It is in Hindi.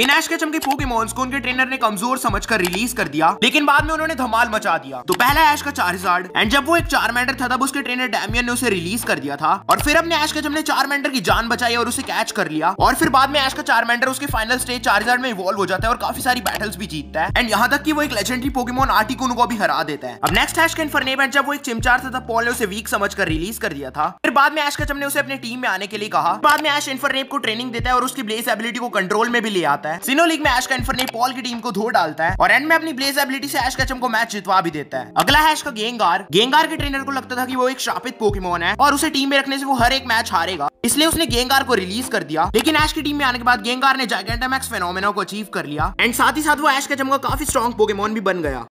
इनैश के चमके मॉन्स को उनके ट्रेनर ने कमजोर समझकर रिलीज कर दिया लेकिन बाद में उन्होंने धमाल मचा दिया तो पहला ऐश का चार्जार्ड एंड जब वो एक चार चार्मेंडर था तब उसके ट्रेनर डैमियन ने उसे रिलीज कर दिया था और फिर अपने ऐश के चमने चार चार्मेंडर की जान बचाई और उसे कैच कर लिया और फिर बाद में ऐश का चार मैंडर उसके फाइनल स्टेज चार्जार्ड में इवाल्व हो जाता है और काफी सारी बैटल्स भी जीतता है एंड यहाँ तक की वो एक लेजेंडरी पोकेमॉन आर्टिकुन को भी हरा देता है अब नेक्स्ट ऐश का इन्फर्नेब एंड जब वो एक चिमचार था तब पॉल ने उसे वीक समझ कर रिलीज कर दिया था फिर बाद में ऐश का चमने उसे अपनी टीम में आने के लिए कहा बाद में ऐश इन्फर्नेब को ट्रेनिंग देता है और उसकी ब्लेस एबिलिटी को कंट्रोल में भी ले आता आता है सिनो लीग में एश का इन्फर ने पॉल की टीम को धो डालता है और एंड में अपनी प्लेस एबिलिटी से एश कचम को मैच जितवा भी देता है अगला हैश का गेंगार गेंगार के ट्रेनर को लगता था कि वो एक शापित पोकेमोन है और उसे टीम में रखने से वो हर एक मैच हारेगा इसलिए उसने गेंगार को रिलीज कर दिया लेकिन एश की टीम में आने के बाद गेंगार ने मैक्स फेनोमेना को अचीव कर लिया एंड साथ ही साथ वो एश कचम का काफी स्ट्रॉन्ग पोकेमोन भी बन गया